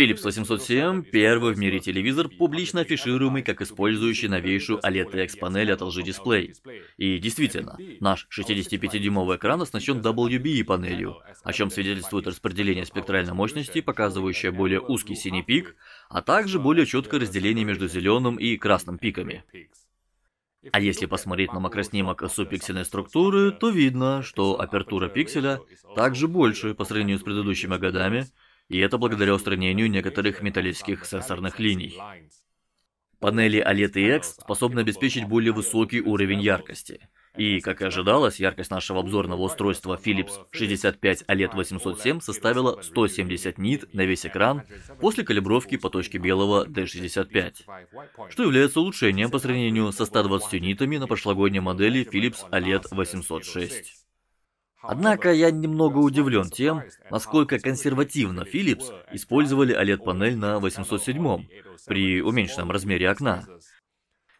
Philips 807 – первый в мире телевизор, публично афишируемый как использующий новейшую OLED-X-панель от LG Display. И действительно, наш 65-дюймовый экран оснащен WBE-панелью, о чем свидетельствует распределение спектральной мощности, показывающее более узкий синий пик, а также более четкое разделение между зеленым и красным пиками. А если посмотреть на макроснимок супиксельной структуры, то видно, что апертура пикселя также больше по сравнению с предыдущими годами, и это благодаря устранению некоторых металлических сенсорных линий. Панели OLED и X способны обеспечить более высокий уровень яркости. И, как и ожидалось, яркость нашего обзорного устройства Philips 65 OLED 807 составила 170 нит на весь экран после калибровки по точке белого D65, что является улучшением по сравнению со 120 нитами на прошлогодней модели Philips OLED 806. Однако я немного удивлен тем, насколько консервативно Philips использовали OLED-панель на 807 при уменьшенном размере окна.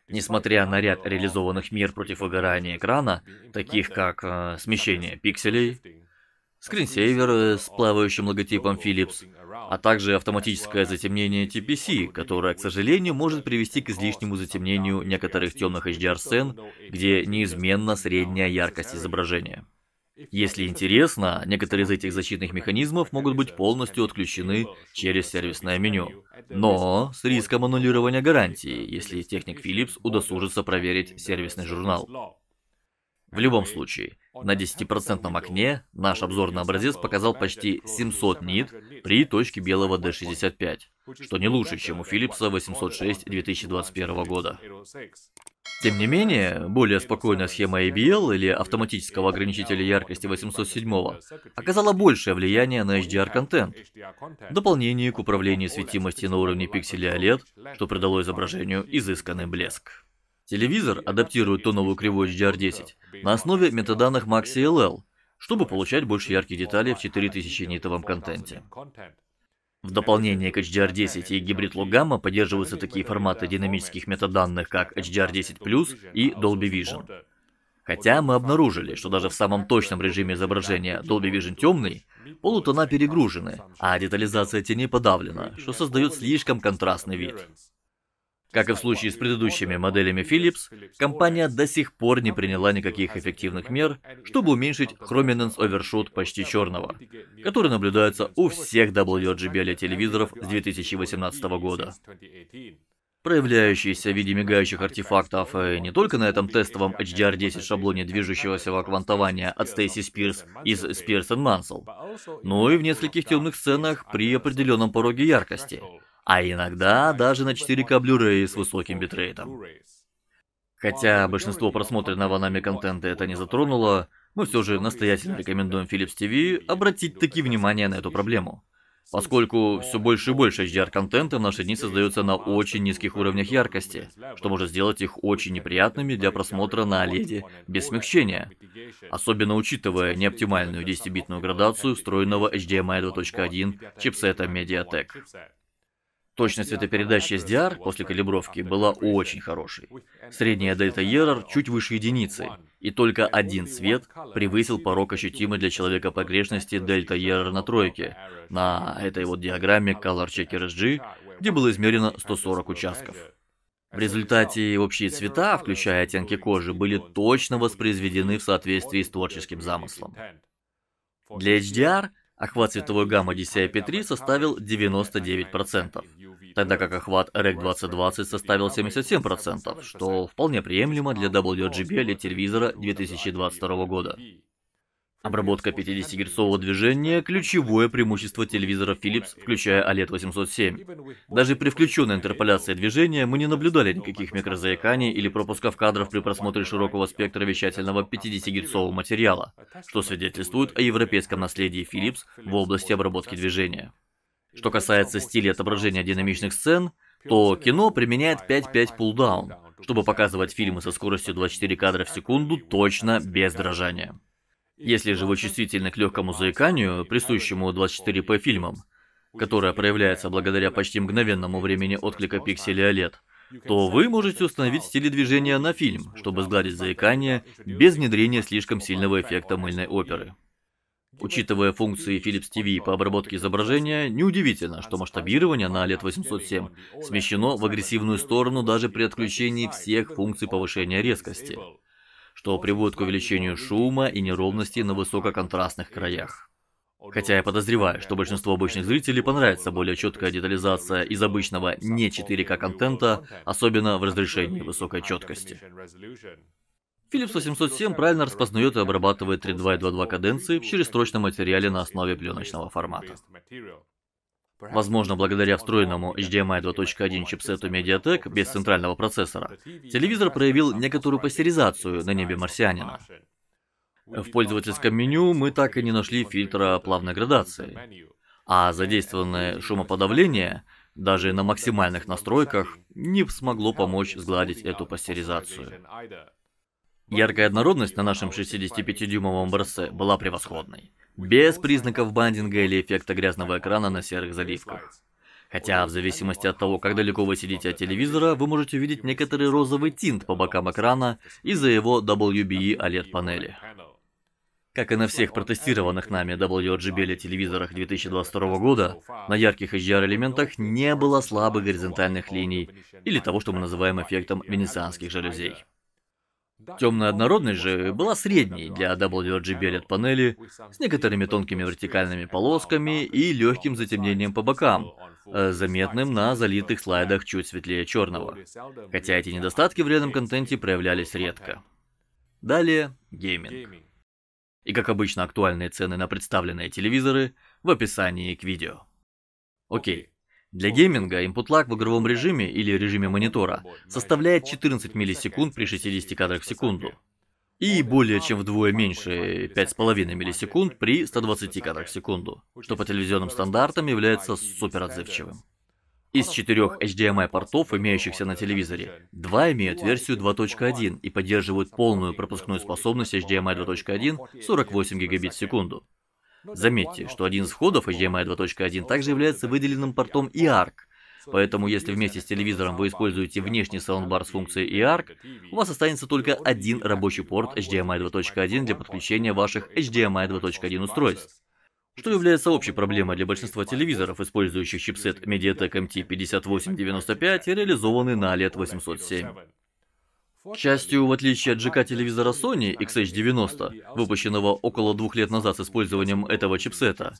Несмотря на ряд реализованных мер против выгорания экрана, таких как э, смещение пикселей, скринсейвер э, с плавающим логотипом Philips, а также автоматическое затемнение TPC, которое, к сожалению, может привести к излишнему затемнению некоторых темных HDR-сцен, где неизменно средняя яркость изображения. Если интересно, некоторые из этих защитных механизмов могут быть полностью отключены через сервисное меню. Но с риском аннулирования гарантии, если техник Philips удосужится проверить сервисный журнал. В любом случае, на 10% окне наш обзорный образец показал почти 700 нит при точке белого D65, что не лучше, чем у Philips 806 2021 года. Тем не менее, более спокойная схема ABL или автоматического ограничителя яркости 807 оказала большее влияние на HDR-контент. В дополнение к управлению светимости на уровне пикселя OLED, что придало изображению изысканный блеск. Телевизор адаптирует тоновую кривую HDR10 на основе метаданных MaxiLL, чтобы получать больше ярких деталей в 4000 нитовом контенте. В дополнение к HDR10 и гибрид гамма поддерживаются такие форматы динамических метаданных, как HDR10+, и Dolby Vision. Хотя мы обнаружили, что даже в самом точном режиме изображения Dolby Vision темный, полутона перегружены, а детализация теней подавлена, что создает слишком контрастный вид. Как и в случае с предыдущими моделями Philips, компания до сих пор не приняла никаких эффективных мер, чтобы уменьшить Chrominance Overshoot почти черного, который наблюдается у всех WRGB e телевизоров с 2018 года. Проявляющиеся в виде мигающих артефактов не только на этом тестовом HDR10 шаблоне движущегося квантования от Стейси Спирс из Spears Mansell, но и в нескольких темных сценах при определенном пороге яркости – а иногда даже на 4К Blu-ray с высоким битрейтом. Хотя большинство просмотренного нами контента это не затронуло, мы все же настоятельно рекомендуем Philips TV обратить таки внимание на эту проблему. Поскольку все больше и больше HDR-контента в наши дни создается на очень низких уровнях яркости, что может сделать их очень неприятными для просмотра на LED без смягчения, особенно учитывая неоптимальную 10-битную градацию встроенного HDMI 2.1 чипсета MediaTek. Точность этой передачи SDR после калибровки была очень хорошей. Средняя дельта error чуть выше единицы, и только один цвет превысил порог ощутимой для человека погрешности дельта error на тройке, на этой вот диаграмме Color Checker SG, где было измерено 140 участков. В результате общие цвета, включая оттенки кожи, были точно воспроизведены в соответствии с творческим замыслом. Для HDR Охват световой гаммы dci p составил 99%, тогда как охват REC 2020 составил 77%, что вполне приемлемо для WRGB лет телевизора 2022 года. Обработка 50-герцового движения – ключевое преимущество телевизоров Philips, включая OLED 807. Даже при включенной интерполяции движения мы не наблюдали никаких микрозаиканий или пропусков кадров при просмотре широкого спектра вещательного 50-герцового материала, что свидетельствует о европейском наследии Philips в области обработки движения. Что касается стиля отображения динамичных сцен, то кино применяет 5-5 pull чтобы показывать фильмы со скоростью 24 кадра в секунду точно без дрожания. Если же вы чувствительны к легкому заиканию, присущему 24p фильмам, которое проявляется благодаря почти мгновенному времени отклика пикселей OLED, то вы можете установить стили движения на фильм, чтобы сгладить заикание без внедрения слишком сильного эффекта мыльной оперы. Учитывая функции Philips TV по обработке изображения, неудивительно, что масштабирование на OLED 807 смещено в агрессивную сторону даже при отключении всех функций повышения резкости что приводит к увеличению шума и неровности на высококонтрастных краях. Хотя я подозреваю, что большинству обычных зрителей понравится более четкая детализация из обычного не 4К контента, особенно в разрешении высокой четкости. Philips 807 правильно распознает и обрабатывает 3.2 и 2.2 каденции в черестрочном материале на основе пленочного формата. Возможно, благодаря встроенному HDMI 2.1 чипсету Mediatek без центрального процессора, телевизор проявил некоторую пастеризацию на небе марсианина. В пользовательском меню мы так и не нашли фильтра плавной градации, а задействованное шумоподавление даже на максимальных настройках не смогло помочь сгладить эту пастеризацию. Яркая однородность на нашем 65-дюймовом образце была превосходной. Без признаков бандинга или эффекта грязного экрана на серых заливках. Хотя, в зависимости от того, как далеко вы сидите от телевизора, вы можете увидеть некоторый розовый тинт по бокам экрана из-за его WBE OLED-панели. Как и на всех протестированных нами WRGB e телевизорах 2022 года, на ярких HDR-элементах не было слабых горизонтальных линий или того, что мы называем эффектом венецианских жалюзей. Темная однородность же была средней для WRGB LED панели с некоторыми тонкими вертикальными полосками и легким затемнением по бокам, э, заметным на залитых слайдах чуть светлее черного. Хотя эти недостатки в реальном контенте проявлялись редко. Далее – гейминг. И как обычно актуальные цены на представленные телевизоры в описании к видео. Окей, для гейминга input-lag в игровом режиме или режиме монитора составляет 14 миллисекунд при 60 кадрах в секунду и более чем вдвое меньше 5,5 миллисекунд при 120 кадрах в секунду, что по телевизионным стандартам является суперотзывчивым. Из четырех HDMI-портов, эм имеющихся на телевизоре, два имеют версию 2.1 и поддерживают полную пропускную способность HDMI 2.1 48 гигабит в секунду. Заметьте, что один из входов HDMI 2.1 также является выделенным портом eARC, Поэтому, если вместе с телевизором вы используете внешний саундбар с функцией eARC, у вас останется только один рабочий порт HDMI 2.1 для подключения ваших HDMI 2.1 устройств. Что является общей проблемой для большинства телевизоров, использующих чипсет MediaTek MT5895, реализованный на OLED 807. К счастью, в отличие от ЖК-телевизора Sony XH90, выпущенного около двух лет назад с использованием этого чипсета,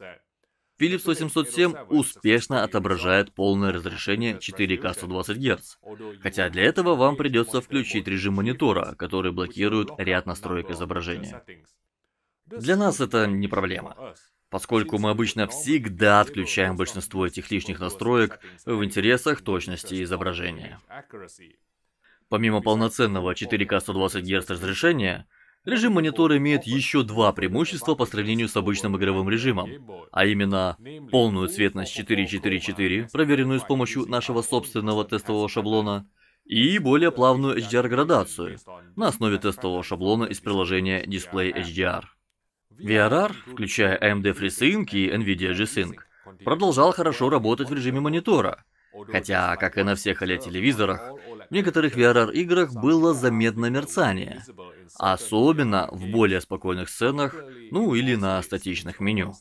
Philips 807 успешно отображает полное разрешение 4К 120 Гц. Хотя для этого вам придется включить режим монитора, который блокирует ряд настроек изображения. Для нас это не проблема, поскольку мы обычно всегда отключаем большинство этих лишних настроек в интересах точности изображения. Помимо полноценного 4К 120 Гц разрешения, режим монитора имеет еще два преимущества по сравнению с обычным игровым режимом, а именно полную цветность 4.4.4, проверенную с помощью нашего собственного тестового шаблона, и более плавную HDR-градацию на основе тестового шаблона из приложения Display HDR. VRR, включая AMD FreeSync и NVIDIA G-Sync, продолжал хорошо работать в режиме монитора – Хотя, как и на всех OLED-телевизорах, в некоторых VRR-играх было заметно мерцание, особенно в более спокойных сценах, ну или на статичных меню.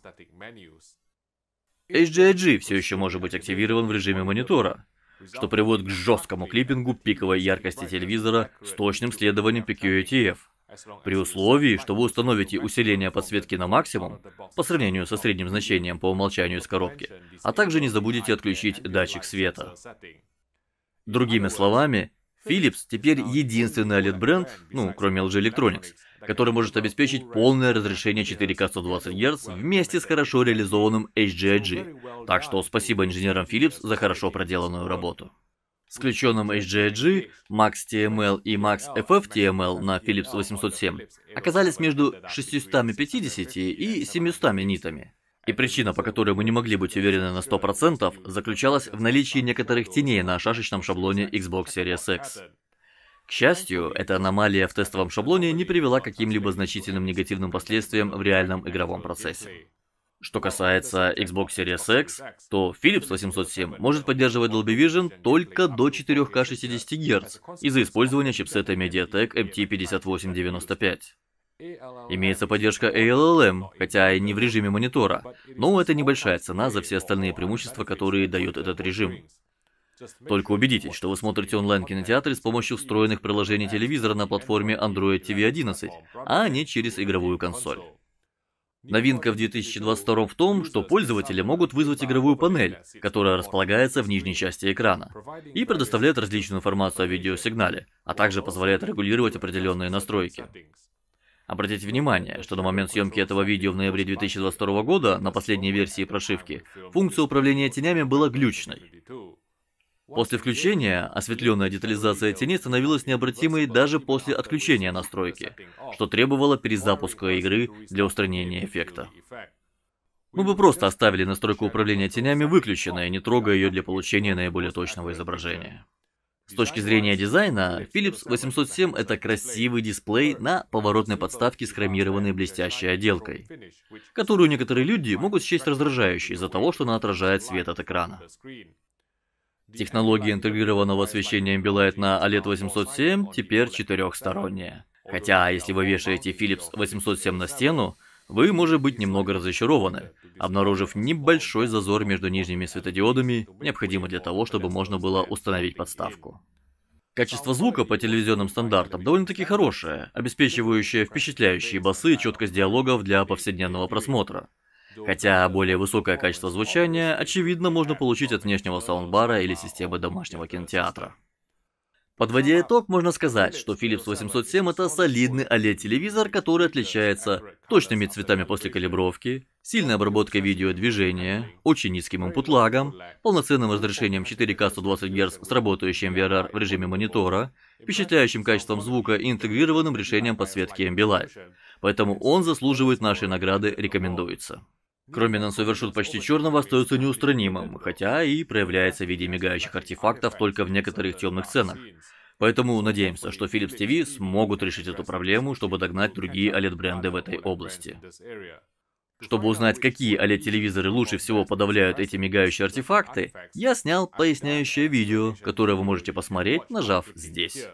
HDIG все еще может быть активирован в режиме монитора, что приводит к жесткому клиппингу пиковой яркости телевизора с точным следованием PQATF. При условии, что вы установите усиление подсветки на максимум, по сравнению со средним значением по умолчанию из коробки, а также не забудете отключить датчик света. Другими словами, Philips теперь единственный OLED-бренд, ну, кроме LG Electronics, который может обеспечить полное разрешение 4К 120 Гц вместе с хорошо реализованным HGIG. Так что спасибо инженерам Philips за хорошо проделанную работу с включенным Max TML и Max FF TML на Philips 807 оказались между 650 и 700 нитами. И причина, по которой мы не могли быть уверены на 100%, заключалась в наличии некоторых теней на шашечном шаблоне Xbox Series X. К счастью, эта аномалия в тестовом шаблоне не привела к каким-либо значительным негативным последствиям в реальном игровом процессе. Что касается Xbox Series X, то Philips 807 может поддерживать Dolby Vision только до 4 k 60 Гц из-за использования чипсета MediaTek MT5895. Имеется поддержка ALLM, хотя и не в режиме монитора, но это небольшая цена за все остальные преимущества, которые дает этот режим. Только убедитесь, что вы смотрите онлайн-кинотеатры с помощью встроенных приложений телевизора на платформе Android TV 11, а не через игровую консоль. Новинка в 2022 в том, что пользователи могут вызвать игровую панель, которая располагается в нижней части экрана, и предоставляет различную информацию о видеосигнале, а также позволяет регулировать определенные настройки. Обратите внимание, что на момент съемки этого видео в ноябре 2022 года на последней версии прошивки функция управления тенями была глючной. После включения осветленная детализация тени становилась необратимой даже после отключения настройки, что требовало перезапуска игры для устранения эффекта. Мы бы просто оставили настройку управления тенями выключенной, не трогая ее для получения наиболее точного изображения. С точки зрения дизайна, Philips 807 это красивый дисплей на поворотной подставке с хромированной блестящей отделкой, которую некоторые люди могут счесть раздражающей из-за того, что она отражает свет от экрана. Технология интегрированного освещения Ambilight на OLED 807 теперь четырехсторонняя. Хотя, если вы вешаете Philips 807 на стену, вы, может быть, немного разочарованы, обнаружив небольшой зазор между нижними светодиодами, необходимый для того, чтобы можно было установить подставку. Качество звука по телевизионным стандартам довольно-таки хорошее, обеспечивающее впечатляющие басы и четкость диалогов для повседневного просмотра. Хотя более высокое качество звучания, очевидно, можно получить от внешнего саундбара или системы домашнего кинотеатра. Подводя итог, можно сказать, что Philips 807 это солидный OLED-телевизор, который отличается точными цветами после калибровки, сильной обработкой видео движения, очень низким input-лагом, полноценным разрешением 4К 120 Гц с работающим VRR в режиме монитора, впечатляющим качеством звука и интегрированным решением подсветки Ambilight. Поэтому он заслуживает нашей награды «Рекомендуется». Кроме нонсовершут почти черного остается неустранимым, хотя и проявляется в виде мигающих артефактов только в некоторых темных сценах. Поэтому надеемся, что Philips TV смогут решить эту проблему, чтобы догнать другие OLED-бренды в этой области. Чтобы узнать, какие OLED-телевизоры лучше всего подавляют эти мигающие артефакты, я снял поясняющее видео, которое вы можете посмотреть, нажав здесь.